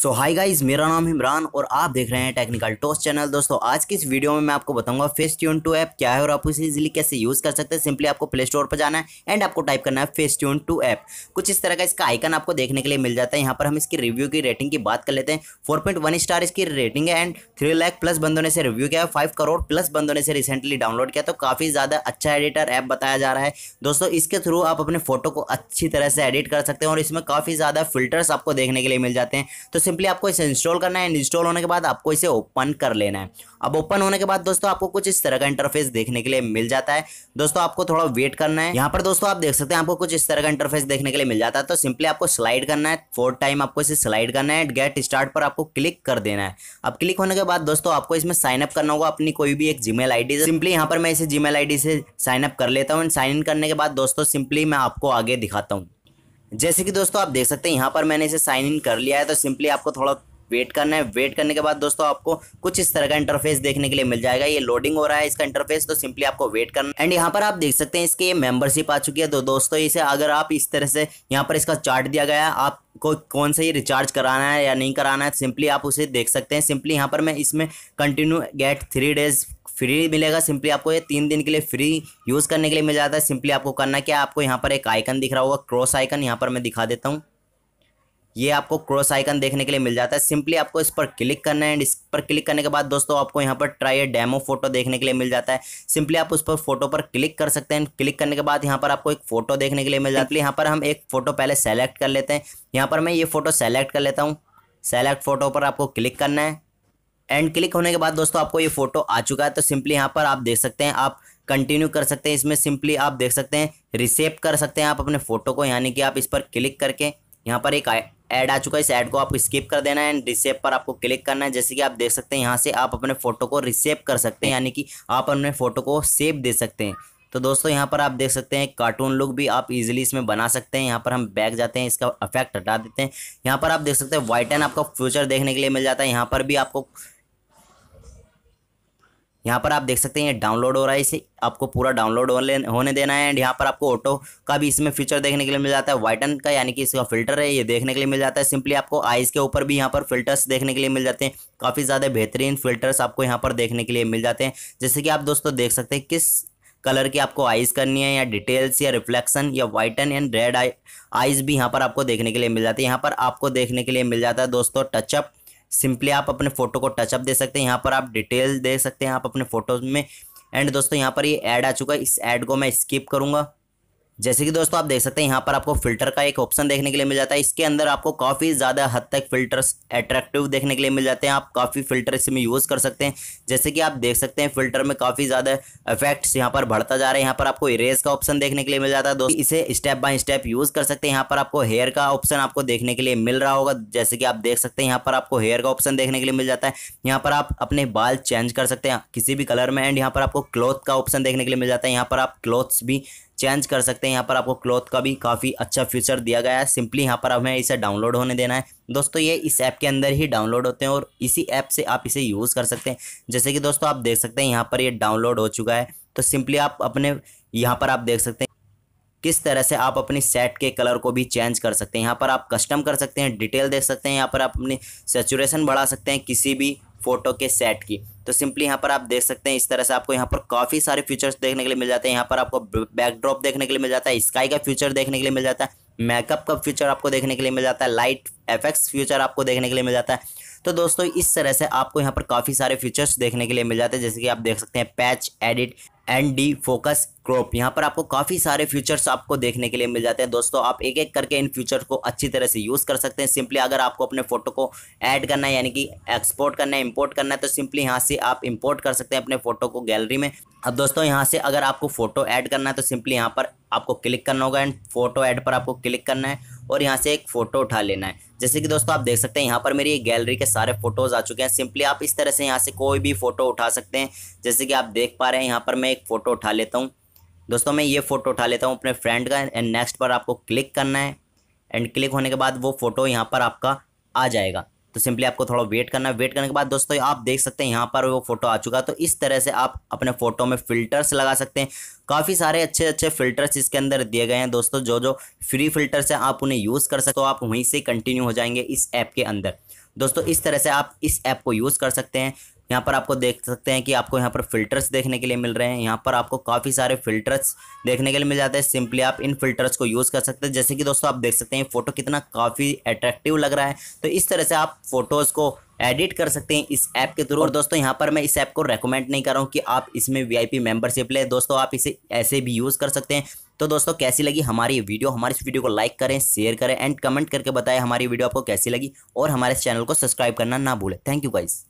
सो hi guys मेरा नाम इमरान और आप देख रहे हैं टेक्निकल टोस चैनल दोस्तों आज की इस वीडियो में मैं आपको बताऊंगा फेस ट्यून टू ऐप क्या है और आप उसे इजीली कैसे यूज़ कर सकते हैं सिंपली आपको प्ले स्टोर पर जाना है एंड आपको टाइप करना है फेस ट्यून टू ऐप कुछ इस तरह का इसका आइकन आपको देखने के लिए मिल जाता है यहाँ पर हम इसकी रिव्यू की रेटिंग की बात कर लेते हैं फोर स्टार इसकी रेटिंग है एंड थ्री लैख प्लस बंदों ने से रिव्यू किया है फाइव करोड़ प्लस बंदों ने से रिसेंटली डाउनलोड किया तो काफ़ी ज़्यादा अच्छा एडिटर ऐप बताया जा रहा है दोस्तों इसके थ्रू आप अपने फोटो को अच्छी तरह से एडिट कर सकते हैं और इसमें काफ़ी ज़्यादा फिल्टर्स आपको देखने के लिए मिल जाते हैं तो सिंपली आपको इसे इंस्टॉल करना है इंस्टॉल होने के बाद आपको इसे ओपन कर लेना है अब ओपन होने के बाद दोस्तों आपको कुछ इस तरह का इंटरफेस देखने के लिए मिल जाता है दोस्तों आपको थोड़ा वेट करना है यहाँ पर दोस्तों आप देख सकते हैं आपको कुछ इस तरह का इंटरफेस देखने के लिए मिल जाता है तो सिंपली आपको स्लाइड करना है फोर्थ टाइम आपको इसे स्लाइड करना है गेट स्टार्ट पर आपको क्लिक कर देना है अब क्लिक होने के बाद दोस्तों आपको इसमें साइन अप करना होगा अपनी कोई भी एक जीमेल आईडी से सिंपली यहाँ पर मैं इसे जीमेल आईडी से साइन अप कर लेता हूँ साइन इन करने के बाद दोस्तों सिंपली मैं आपको आगे दिखाता हूँ जैसे कि दोस्तों आप देख सकते हैं यहाँ पर मैंने इसे साइन इन कर लिया है तो सिंपली आपको थोड़ा वेट करना है वेट करने के बाद दोस्तों आपको कुछ इस तरह का इंटरफेस देखने के लिए मिल जाएगा ये लोडिंग हो रहा है इसका इंटरफेस तो सिंपली आपको वेट करना एंड यहाँ पर आप देख सकते हैं इसके ये मेंबरशिप आ चुकी है तो दोस्तों इसे अगर आप इस तरह से यहाँ पर इसका चार्ट दिया गया है आप को कौन सा ही रिचार्ज कराना है या नहीं कराना है सिंपली आप उसे देख सकते हैं सिंपली यहाँ पर मैं इसमें continue get three days free मिलेगा सिंपली आपको ये तीन दिन के लिए फ्री यूज़ करने के लिए मिल जाता है सिंपली आपको करना क्या आपको यहाँ पर एक आइकन दिख रहा होगा क्रॉस आइकन यहाँ पर मैं दिखा देता हूँ ये आपको क्रॉस आइकन देखने के लिए मिल जाता है सिंपली आपको इस पर क्लिक करना है एंड इस पर क्लिक करने के बाद दोस्तों आपको यहाँ पर ट्राई ए डेमो फोटो देखने के लिए मिल जाता है सिंपली आप उस पर फोटो पर क्लिक कर सकते हैं क्लिक करने के बाद यहाँ पर आपको एक फोटो देखने के लिए मिल जाती है यहाँ पर हम एक फोटो पहले सेलेक्ट कर लेते हैं यहाँ पर मैं ये फोटो सेलेक्ट कर लेता हूँ सेलेक्ट फोटो पर आपको क्लिक करना है एंड क्लिक होने के बाद दोस्तों आपको ये फोटो आ चुका है तो सिंपली यहाँ पर आप देख सकते हैं आप कंटिन्यू कर सकते हैं इसमें सिंपली आप देख सकते हैं रिसेप कर सकते हैं आप अपने फोटो को यानी कि आप इस पर क्लिक करके यहाँ पर एक ऐड आ चुका है इस ऐड को आपको स्किप कर देना है एंड रिसेप पर आपको क्लिक करना है जैसे कि आप देख सकते हैं यहाँ से आप अपने फ़ोटो को रिसेप कर सकते हैं यानी कि आप अपने फ़ोटो को सेव दे सकते हैं तो दोस्तों यहाँ पर आप देख सकते हैं कार्टून लुक भी आप इजीली इसमें बना सकते हैं यहाँ पर हम बैक जाते हैं इसका अफेक्ट हटा देते हैं यहाँ पर आप देख सकते हैं वाइट एंड आपका फ्यूचर देखने के लिए मिल जाता है यहाँ पर भी आपको यहाँ पर आप देख सकते हैं डाउनलोड हो रहा है इसे आपको पूरा डाउनलोड होने देना है एंड यहाँ पर आपको ऑटो का भी इसमें फीचर देखने के लिए मिल जाता है वाइटन का यानी कि इसका फिल्टर है ये देखने के लिए मिल जाता है सिंपली आपको आइज़ के ऊपर भी यहाँ पर फिल्टर्स देखने के लिए मिल जाते हैं काफ़ी ज़्यादा बेहतरीन फिल्टर्स आपको यहाँ पर देखने के लिए मिल जाते हैं जैसे कि आप दोस्तों देख सकते हैं किस कलर की आपको आइज़ करनी है या डिटेल्स या रिफ्लेक्शन या वाइटन एंड रेड आइज़ भी यहाँ पर आपको देखने के लिए मिल जाती है यहाँ पर आपको देखने के लिए मिल जाता है दोस्तों टचअप सिंपली आप अपने फोटो को टचअप दे सकते हैं यहाँ पर आप डिटेल दे सकते हैं आप अपने फोटोज में एंड दोस्तों यहाँ पर ये ऐड आ चुका है इस ऐड को मैं स्किप करूँगा जैसे कि दोस्तों आप देख सकते हैं यहाँ पर आपको फिल्टर का एक ऑप्शन देखने के लिए मिल जाता है इसके अंदर आपको काफ़ी ज़्यादा हद तक फिल्टर्स अट्रैक्टिव देखने के लिए मिल जाते हैं आप काफ़ी फिल्टर इसमें यूज़ कर सकते हैं जैसे कि आप देख सकते हैं फिल्टर में काफ़ी ज़्यादा इफेक्ट्स यहाँ पर बढ़ता जा रहा है यहाँ पर आपको इरेज का ऑप्शन देखने के लिए मिल जाता है दोस्तों इसे स्टेप बाय स्टेप यूज़ कर सकते हैं यहाँ पर आपको हेयर का ऑप्शन आपको देखने के लिए मिल रहा होगा जैसे कि आप देख सकते हैं यहाँ पर आपको हेयर का ऑप्शन देखने के लिए मिल जाता है यहाँ पर आप अपने बाल चेंज कर सकते हैं किसी भी कलर में एंड यहाँ पर आपको क्लॉथ का ऑप्शन देखने के लिए मिल जाता है यहाँ पर आप क्लोथ्स भी चेंज कर सकते हैं यहाँ पर आपको क्लॉथ का भी काफ़ी अच्छा फीचर दिया गया है सिंपली यहाँ पर हमें इसे डाउनलोड होने देना है दोस्तों ये इस ऐप के अंदर ही डाउनलोड होते हैं और इसी ऐप से आप इसे यूज़ कर सकते हैं जैसे कि दोस्तों आप देख सकते हैं यहाँ पर ये डाउनलोड हो चुका है तो सिंपली आप अपने यहाँ पर आप देख सकते हैं किस तरह से आप अपनी सेट के कलर को भी चेंज कर सकते हैं यहाँ पर आप कस्टम कर सकते हैं डिटेल देख सकते हैं यहाँ पर आप अपनी सेचुरेशन बढ़ा सकते हैं किसी भी फोटो के सेट की तो सिंपली यहाँ पर आप देख सकते हैं इस तरह से आपको यहाँ पर काफ़ी सारे फीचर्स देखने के लिए मिल जाते हैं यहाँ पर आपको बैकड्रॉप देखने के लिए मिल जाता है स्काई का फ्यूचर देखने के लिए मिल जाता है मेकअप का फ्यूचर आपको देखने के लिए मिल जाता है लाइट एफेक्ट्स फ्यूचर आपको देखने के लिए मिल जाता है तो दोस्तों इस तरह से आपको यहाँ पर काफ़ी सारे फीचर्स देखने के लिए मिल जाते हैं जैसे कि आप देख सकते हैं patch edit and defocus crop यहाँ पर आपको काफ़ी सारे फ्यूचर्स आपको देखने के लिए मिल जाते हैं दोस्तों आप एक एक करके इन फ्यूचर को अच्छी तरह से यूज़ कर सकते हैं सिंपली अगर आपको अपने फोटो को ऐड करना है यानी कि एक्सपोर्ट करना है इंपोर्ट करना है तो सिंपली यहाँ से आप इंपोर्ट कर सकते हैं अपने फोटो को गैलरी में अब दोस्तों यहाँ से अगर आपको फोटो ऐड करना है तो सिंपली यहाँ पर आपको क्लिक करना होगा एंड फोटो ऐड पर आपको क्लिक करना है और यहाँ से एक फ़ोटो उठा लेना है जैसे कि दोस्तों आप देख सकते हैं यहाँ पर मेरी गैलरी के सारे फोटोज आ चुके हैं सिंपली आप इस तरह से यहाँ से कोई भी फोटो उठा सकते हैं जैसे कि आप देख पा रहे हैं यहाँ पर मैं एक फ़ोटो उठा लेता हूँ दोस्तों मैं ये फ़ोटो उठा लेता हूँ अपने फ्रेंड का एंड नेक्स्ट पर आपको क्लिक करना है एंड क्लिक होने के बाद वो फ़ोटो यहाँ पर आपका आ जाएगा तो सिंपली आपको थोड़ा वेट करना है वेट करने के बाद दोस्तों आप देख सकते हैं यहाँ पर वो फोटो आ चुका है तो इस तरह से आप अपने फोटो में फिल्टर्स लगा सकते हैं काफ़ी सारे अच्छे अच्छे फिल्टर्स इसके अंदर दिए गए हैं दोस्तों जो जो फ्री फिल्टर्स हैं आप उन्हें यूज़ कर सकते हो आप वहीं से कंटिन्यू हो जाएंगे इस ऐप के अंदर दोस्तों इस तरह से आप इस ऐप को यूज़ कर सकते हैं यहाँ पर आपको देख सकते हैं कि आपको यहाँ पर फिल्टर्स देखने के लिए मिल रहे हैं यहाँ पर आपको काफ़ी सारे फिल्टर्स देखने के लिए मिल जाते हैं सिंपली आप इन फिल्टर्स को यूज़ कर सकते हैं जैसे कि दोस्तों आप देख सकते हैं फ़ोटो कितना काफ़ी अट्रैक्टिव लग रहा है तो इस तरह से आप फ़ोटोज़ को एडिट कर सकते हैं इस ऐप के थ्रू और दोस्तों यहाँ पर मैं इस ऐप को रेकमेंड नहीं कर रहा हूँ कि आप इसमें वीआईपी मेंबरशिप लें दोस्तों आप इसे ऐसे भी यूज़ कर सकते हैं तो दोस्तों कैसी लगी हमारी वीडियो हमारी इस वीडियो को लाइक करें शेयर करें एंड कमेंट करके बताएं हमारी वीडियो आपको कैसी लगी और हमारे चैनल को सब्सक्राइब करना ना भूलें थैंक यू गाइज़